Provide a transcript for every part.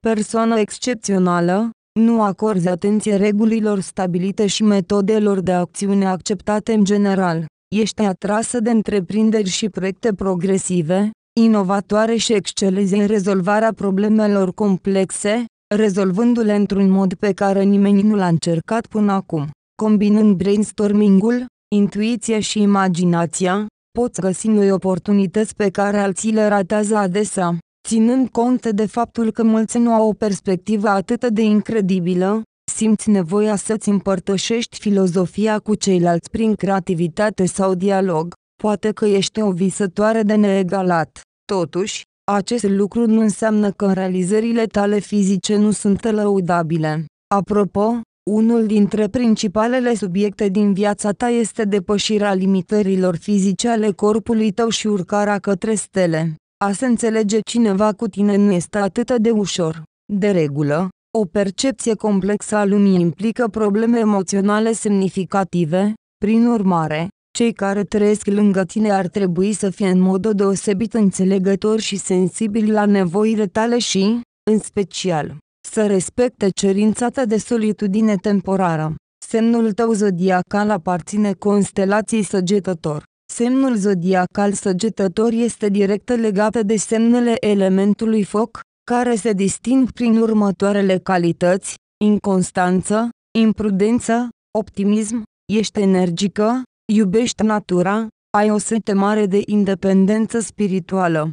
Persoană excepțională, nu acorzi atenție regulilor stabilite și metodelor de acțiune acceptate în general. Ești atrasă de întreprinderi și proiecte progresive, inovatoare și excelezi în rezolvarea problemelor complexe, rezolvându-le într-un mod pe care nimeni nu l-a încercat până acum, combinând brainstorming-ul, intuiția și imaginația, poți găsi noi oportunități pe care alții le ratează adesea, ținând cont de faptul că mulți nu au o perspectivă atât de incredibilă, simți nevoia să-ți împărtășești filozofia cu ceilalți prin creativitate sau dialog, poate că ești o visătoare de neegalat. Totuși, acest lucru nu înseamnă că realizările tale fizice nu sunt lăudabile. Apropo, unul dintre principalele subiecte din viața ta este depășirea limitărilor fizice ale corpului tău și urcarea către stele. A se înțelege cineva cu tine nu este atât de ușor. De regulă, o percepție complexă a lumii implică probleme emoționale semnificative, prin urmare, cei care trăiesc lângă tine ar trebui să fie în mod deosebit înțelegători și sensibili la nevoile tale și, în special, să respecte cerința ta de solitudine temporară. Semnul tău zodiacal aparține constelației săgetător. Semnul zodiacal săgetător este direct legat de semnele elementului foc, care se disting prin următoarele calități, inconstanță, imprudență, optimism, ești energică, iubești natura, ai o sete mare de independență spirituală.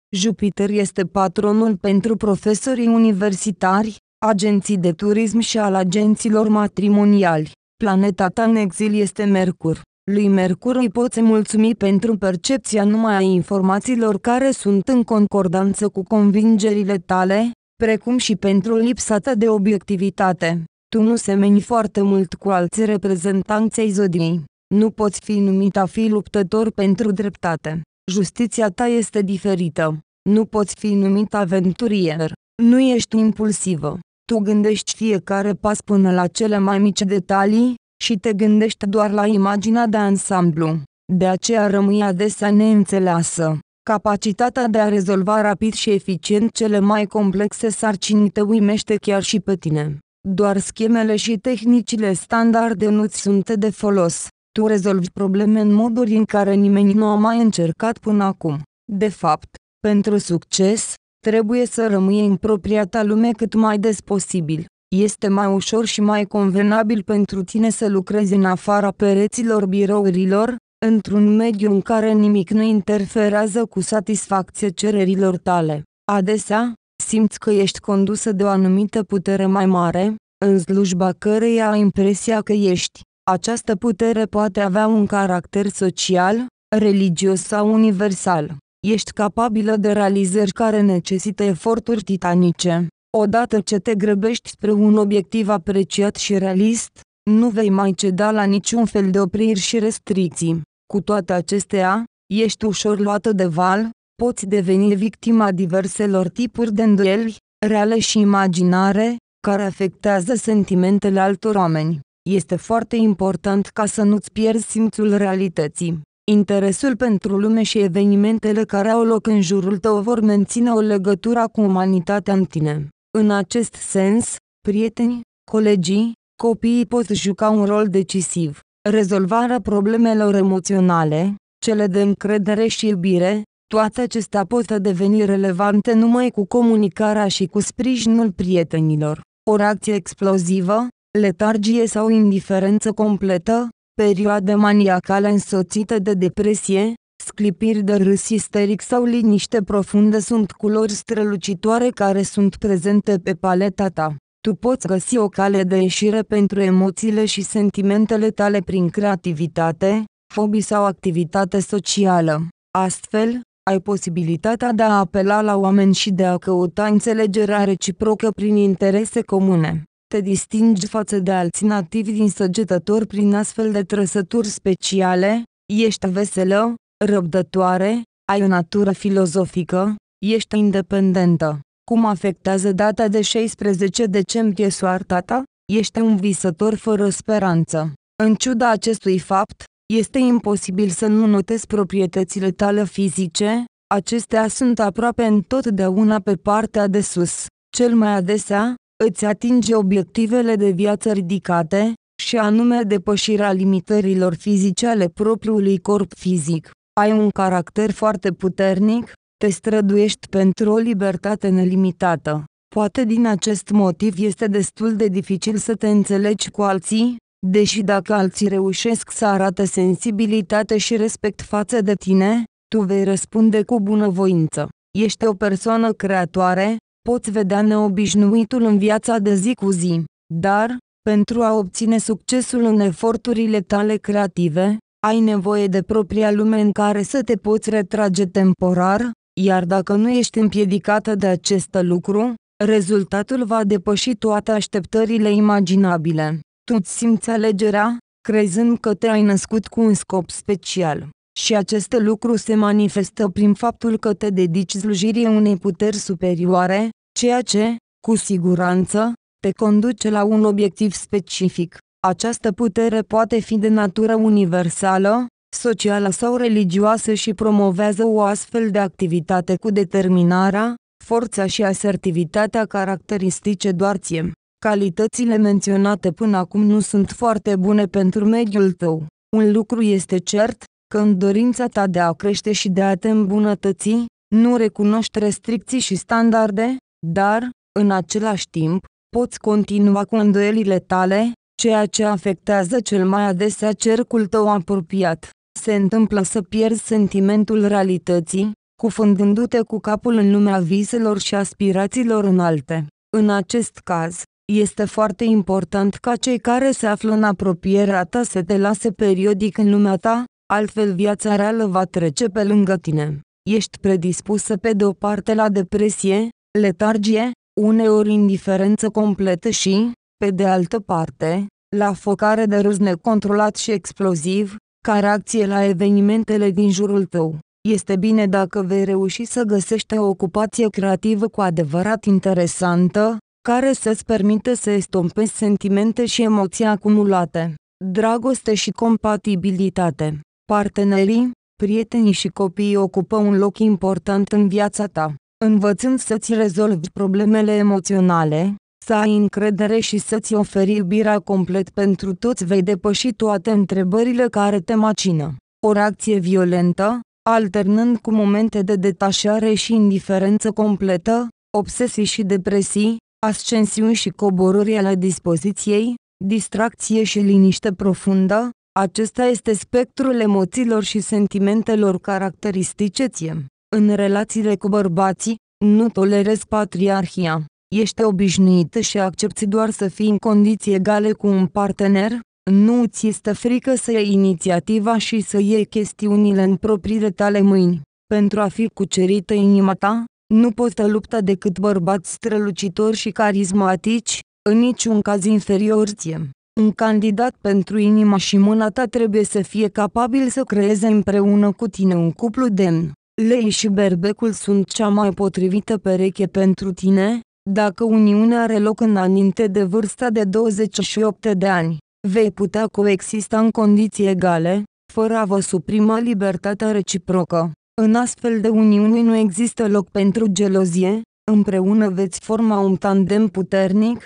Jupiter este patronul pentru profesorii universitari, agenții de turism și al agenților matrimoniali. Planeta ta în exil este Mercur. Lui Mercur îi poți mulțumi pentru percepția numai a informațiilor care sunt în concordanță cu convingerile tale, precum și pentru lipsa ta de obiectivitate. Tu nu semeni foarte mult cu alți reprezentanți ai zodiei. Nu poți fi numit a fi luptător pentru dreptate. Justiția ta este diferită. Nu poți fi numit aventurier. Nu ești impulsivă. Tu gândești fiecare pas până la cele mai mici detalii și te gândești doar la imaginea de ansamblu. De aceea rămâi adesea neînțeleasă. Capacitatea de a rezolva rapid și eficient cele mai complexe sarcini te uimește chiar și pe tine. Doar schemele și tehnicile standarde nu-ți sunt de folos. Tu rezolvi probleme în moduri în care nimeni nu a mai încercat până acum. De fapt, pentru succes, trebuie să rămâi în propria ta lume cât mai des posibil. Este mai ușor și mai convenabil pentru tine să lucrezi în afara pereților birourilor, într-un mediu în care nimic nu interferează cu satisfacție cererilor tale. Adesea, simți că ești condusă de o anumită putere mai mare, în slujba căreia ai impresia că ești această putere poate avea un caracter social, religios sau universal. Ești capabilă de realizări care necesită eforturi titanice. Odată ce te grăbești spre un obiectiv apreciat și realist, nu vei mai ceda la niciun fel de opriri și restricții. Cu toate acestea, ești ușor luată de val, poți deveni victima diverselor tipuri de îndoieli, reale și imaginare, care afectează sentimentele altor oameni. Este foarte important ca să nu-ți pierzi simțul realității. Interesul pentru lume și evenimentele care au loc în jurul tău vor menține o legătură cu umanitatea în tine. În acest sens, prietenii, colegii, copiii pot juca un rol decisiv. Rezolvarea problemelor emoționale, cele de încredere și iubire, toate acestea pot deveni relevante numai cu comunicarea și cu sprijinul prietenilor. O reacție explozivă, letargie sau indiferență completă, perioade maniacale însoțite de depresie, sclipiri de râs isteric sau liniște profundă sunt culori strălucitoare care sunt prezente pe paleta ta. Tu poți găsi o cale de ieșire pentru emoțiile și sentimentele tale prin creativitate, fobii sau activitate socială. Astfel, ai posibilitatea de a apela la oameni și de a căuta înțelegerea reciprocă prin interese comune. Te distingi față de alții nativi din săgetători prin astfel de trăsături speciale, ești veselă, răbdătoare, ai o natură filozofică, ești independentă. Cum afectează data de 16 decembrie soarta ta? Ești un visător fără speranță. În ciuda acestui fapt, este imposibil să nu notezi proprietățile tale fizice, acestea sunt aproape întotdeauna pe partea de sus. Cel mai adesea, îți atinge obiectivele de viață ridicate, și anume depășirea limitărilor fizice ale propriului corp fizic. Ai un caracter foarte puternic, te străduiești pentru o libertate nelimitată. Poate din acest motiv este destul de dificil să te înțelegi cu alții, deși dacă alții reușesc să arate sensibilitate și respect față de tine, tu vei răspunde cu bunăvoință. Ești o persoană creatoare, poți vedea neobișnuitul în viața de zi cu zi, dar, pentru a obține succesul în eforturile tale creative, ai nevoie de propria lume în care să te poți retrage temporar, iar dacă nu ești împiedicată de acest lucru, rezultatul va depăși toate așteptările imaginabile. Tu-ți simți alegerea, crezând că te-ai născut cu un scop special. Și acest lucru se manifestă prin faptul că te dedici slujirii unei puteri superioare, ceea ce, cu siguranță, te conduce la un obiectiv specific. Această putere poate fi de natură universală, socială sau religioasă și promovează o astfel de activitate cu determinarea, forța și asertivitatea caracteristice doar ție. Calitățile menționate până acum nu sunt foarte bune pentru mediul tău. Un lucru este cert, că în dorința ta de a crește și de a te îmbunătăți, nu recunoști restricții și standarde, dar, în același timp, poți continua cu îndoielile tale, ceea ce afectează cel mai adesea cercul tău apropiat. Se întâmplă să pierzi sentimentul realității, cufundându-te cu capul în lumea viselor și aspirațiilor înalte. În acest caz, este foarte important ca cei care se află în apropierea ta să te lase periodic în lumea ta, altfel viața reală va trece pe lângă tine. Ești predispusă pe de o parte la depresie, letargie, uneori indiferență completă și, pe de altă parte, la focare de râs necontrolat și exploziv, ca reacție la evenimentele din jurul tău. Este bine dacă vei reuși să găsești o ocupație creativă cu adevărat interesantă, care să-ți permită să estompezi sentimente și emoții acumulate, dragoste și compatibilitate. Partenerii, prietenii și copiii ocupă un loc important în viața ta. Învățând să-ți rezolvi problemele emoționale, să ai încredere și să-ți oferi iubirea complet pentru toți vei depăși toate întrebările care te macină. O reacție violentă, alternând cu momente de detașare și indiferență completă, obsesii și depresii, ascensiuni și coborâri ale dispoziției, distracție și liniște profundă, acesta este spectrul emoțiilor și sentimentelor caracteristice ție. În relațiile cu bărbații, nu tolerezi patriarhia. Ești obișnuită și accepti doar să fii în condiții egale cu un partener, nu ți este frică să iei inițiativa și să iei chestiunile în propriile tale mâini. Pentru a fi cucerită inima ta, nu poți da lupta decât bărbați strălucitori și carismatici, în niciun caz inferior ție. Un candidat pentru inima și mâna ta trebuie să fie capabil să creeze împreună cu tine un cuplu demn. Lei și berbecul sunt cea mai potrivită pereche pentru tine, dacă uniunea are loc înainte de vârsta de 28 de ani. Vei putea coexista în condiții egale, fără a vă suprima libertatea reciprocă. În astfel de uniuni nu există loc pentru gelozie, împreună veți forma un tandem puternic,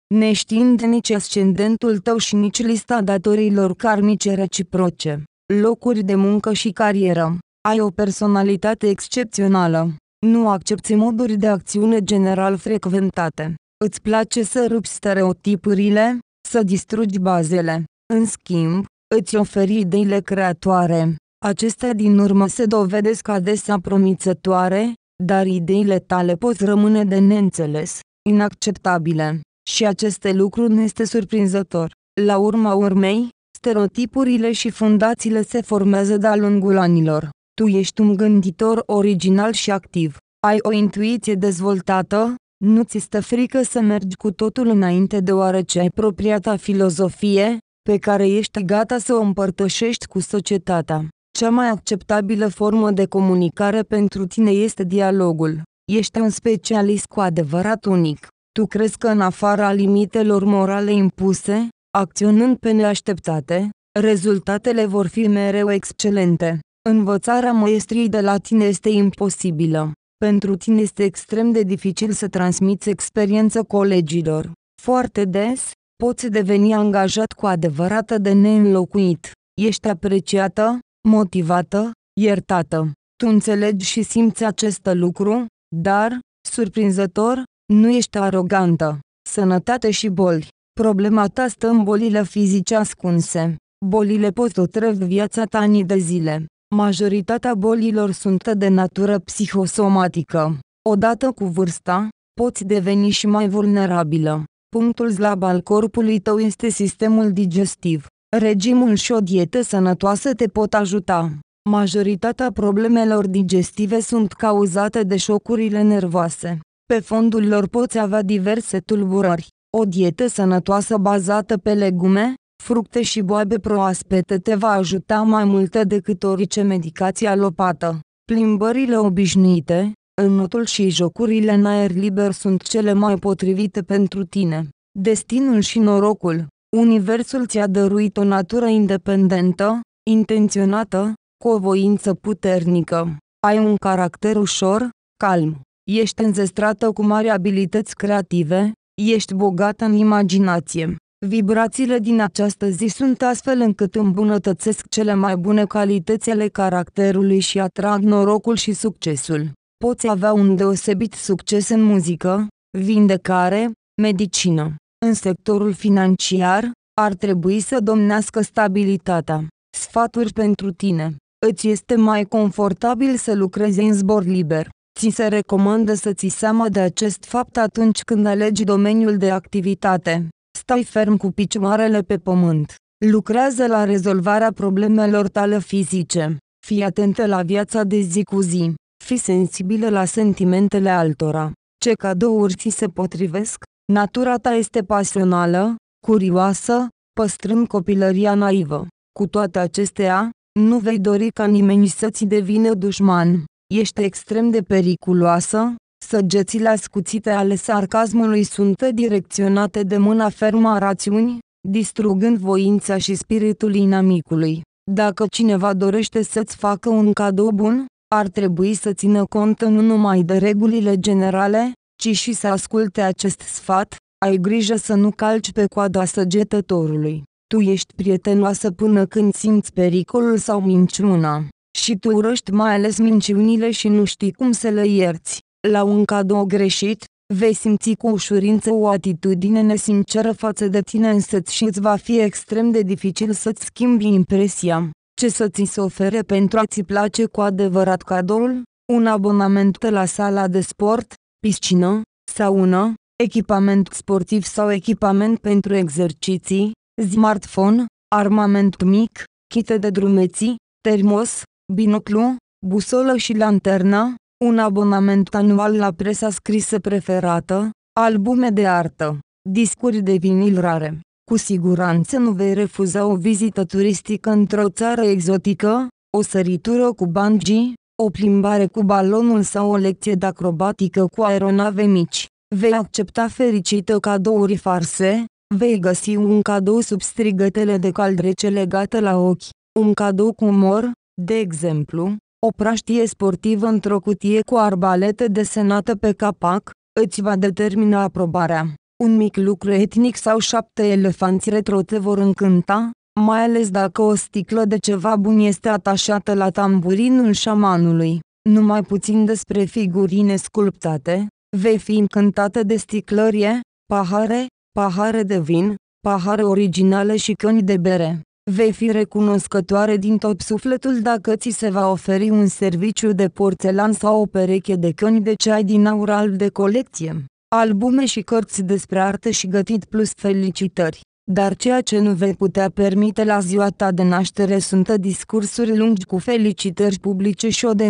neștiind nici ascendentul tău și nici lista datorilor karmice reciproce, locuri de muncă și carieră. Ai o personalitate excepțională. Nu accepti moduri de acțiune general frecventate. Îți place să rupi stereotipurile, să distrugi bazele. În schimb, îți oferi ideile creatoare. Acestea din urmă se dovedesc adesea promițătoare, dar ideile tale pot rămâne de neînțeles, inacceptabile. Și aceste lucruri nu este surprinzător. La urma urmei, stereotipurile și fundațiile se formează de-a lungul anilor. Tu ești un gânditor original și activ. Ai o intuiție dezvoltată, nu ți este frică să mergi cu totul înainte deoarece ai propria ta filozofie, pe care ești gata să o împărtășești cu societatea. Cea mai acceptabilă formă de comunicare pentru tine este dialogul. Ești un specialist cu adevărat unic. Tu crezi că în afara limitelor morale impuse, acționând pe neașteptate, rezultatele vor fi mereu excelente. Învățarea maestrii de la tine este imposibilă. Pentru tine este extrem de dificil să transmiți experiență colegilor. Foarte des, poți deveni angajat cu adevărată de neînlocuit. Ești apreciată, motivată, iertată. Tu înțelegi și simți acest lucru, dar, surprinzător, nu ești arogantă. Sănătate și boli. Problema ta stă în bolile fizice ascunse. Bolile pot otrăvi viața ta ani de zile. Majoritatea bolilor sunt de natură psihosomatică. Odată cu vârsta, poți deveni și mai vulnerabilă. Punctul slab al corpului tău este sistemul digestiv. Regimul și o dietă sănătoasă te pot ajuta. Majoritatea problemelor digestive sunt cauzate de șocurile nervoase. Pe fondul lor poți avea diverse tulburări. O dietă sănătoasă bazată pe legume, fructe și boabe proaspete te va ajuta mai mult decât orice medicație alopată. Plimbările obișnuite, înotul și jocurile în aer liber sunt cele mai potrivite pentru tine. Destinul și norocul Universul ți-a dăruit o natură independentă, intenționată, cu o voință puternică. Ai un caracter ușor, calm, ești înzestrată cu mari abilități creative, ești bogată în imaginație. Vibrațiile din această zi sunt astfel încât îmbunătățesc cele mai bune calități ale caracterului și atrag norocul și succesul. Poți avea un deosebit succes în muzică, vindecare, medicină. În sectorul financiar, ar trebui să domnească stabilitatea. Sfaturi pentru tine. Îți este mai confortabil să lucrezi în zbor liber. Ți se recomandă să ți seama de acest fapt atunci când alegi domeniul de activitate. Stai ferm cu picioarele pe pământ. Lucrează la rezolvarea problemelor tale fizice. Fii atentă la viața de zi cu zi. Fii sensibilă la sentimentele altora. Ce cadouri ți se potrivesc? Natura ta este pasională, curioasă, păstrând copilăria naivă. Cu toate acestea, nu vei dori ca nimeni să ți devină dușman. Ești extrem de periculoasă, săgețile ascuțite ale sarcasmului sunt direcționate de mâna fermă a rațiuni, distrugând voința și spiritul inamicului. Dacă cineva dorește să-ți facă un cadou bun, ar trebui să țină cont nu numai de regulile generale, ci și să asculte acest sfat, ai grijă să nu calci pe coada săgetătorului. Tu ești prietenoasă până când simți pericolul sau minciuna și tu urăști mai ales minciunile și nu știi cum să le ierți. La un cadou greșit, vei simți cu ușurință o atitudine nesinceră față de tine însăți și îți va fi extrem de dificil să-ți schimbi impresia. Ce să ți se ofere pentru a-ți place cu adevărat cadoul? Un abonament la sala de sport, piscină, saună, echipament sportiv sau echipament pentru exerciții, smartphone, armament mic, chite de drumeții, termos, binoclu, busolă și lanterna, un abonament anual la presa scrisă preferată, albume de artă, discuri de vinil rare. Cu siguranță nu vei refuza o vizită turistică într-o țară exotică, o săritură cu bungee, o plimbare cu balonul sau o lecție de acrobatică cu aeronave mici. Vei accepta fericită cadouri farse, vei găsi un cadou sub strigătele de cald rece legată la ochi, un cadou cu umor, de exemplu, o praștie sportivă într-o cutie cu arbalete desenată pe capac, îți va determina aprobarea. Un mic lucru etnic sau șapte elefanți retro te vor încânta, mai ales dacă o sticlă de ceva bun este atașată la tamburinul șamanului. Numai puțin despre figurine sculptate, vei fi încântată de sticlărie, pahare, pahare de vin, pahare originale și căni de bere. Vei fi recunoscătoare din tot sufletul dacă ți se va oferi un serviciu de porțelan sau o pereche de căni de ceai din aur alb de colecție. Albume și cărți despre artă și gătit plus felicitări. Dar ceea ce nu vei putea permite la ziua ta de naștere sunt discursuri lungi cu felicitări publice și o de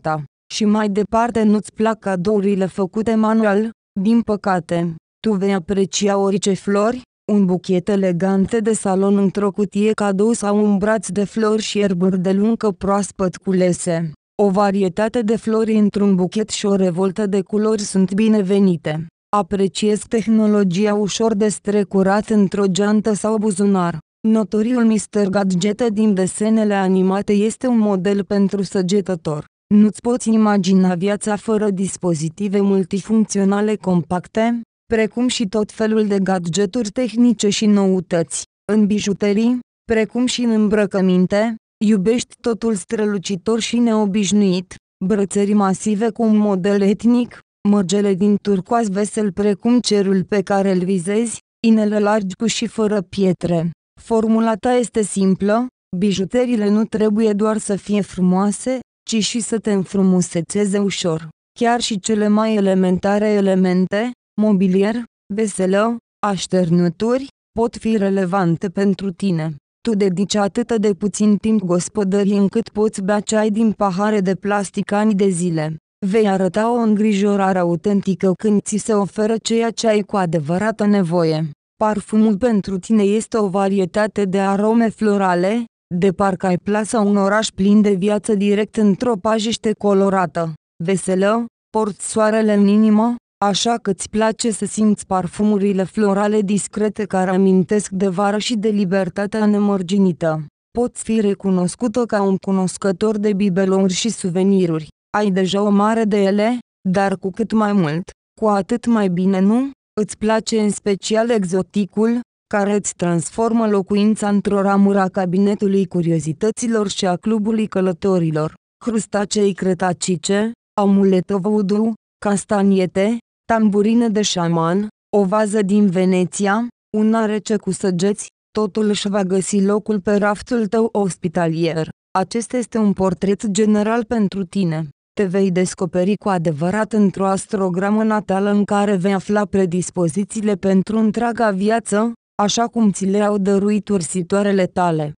ta. Și mai departe nu-ți plac cadourile făcute manual, din păcate. Tu vei aprecia orice flori, un buchet elegant de salon într-o cutie cadou sau un braț de flori și erburi de luncă proaspăt culese. O varietate de flori într-un buchet și o revoltă de culori sunt binevenite. Apreciez tehnologia ușor de strecurat într-o geantă sau buzunar. Notoriul Mr. Gadget din desenele animate este un model pentru săgetător. Nu-ți poți imagina viața fără dispozitive multifuncționale compacte, precum și tot felul de gadgeturi tehnice și noutăți, în bijuterii, precum și în îmbrăcăminte, iubești totul strălucitor și neobișnuit, brățări masive cu un model etnic, mărgele din turcoaz vesel precum cerul pe care îl vizezi, inele largi cu și fără pietre. Formula ta este simplă, bijuteriile nu trebuie doar să fie frumoase, ci și să te înfrumusețeze ușor. Chiar și cele mai elementare elemente, mobilier, veselă, așternuturi, pot fi relevante pentru tine. Tu dedici atât de puțin timp gospodării încât poți bea ceai din pahare de plastic ani de zile. Vei arăta o îngrijorare autentică când ți se oferă ceea ce ai cu adevărată nevoie. Parfumul pentru tine este o varietate de arome florale, de parcă ai plasa un oraș plin de viață direct într-o pajiște colorată. Veselă, porți soarele în inimă, așa că îți place să simți parfumurile florale discrete care amintesc de vară și de libertatea nemărginită. Poți fi recunoscută ca un cunoscător de bibelouri și suveniruri. Ai deja o mare de ele, dar cu cât mai mult, cu atât mai bine nu? Îți place în special exoticul, care îți transformă locuința într-o ramură a cabinetului curiozităților și a clubului călătorilor. Crustacei cretacice, amuletă voodoo, castaniete, tamburină de șaman, o vază din Veneția, una rece cu săgeți, totul își va găsi locul pe raftul tău ospitalier. Acesta este un portret general pentru tine. Te vei descoperi cu adevărat într-o astrogramă natală în care vei afla predispozițiile pentru întreaga viață, așa cum ți le-au dăruit ursitoarele tale.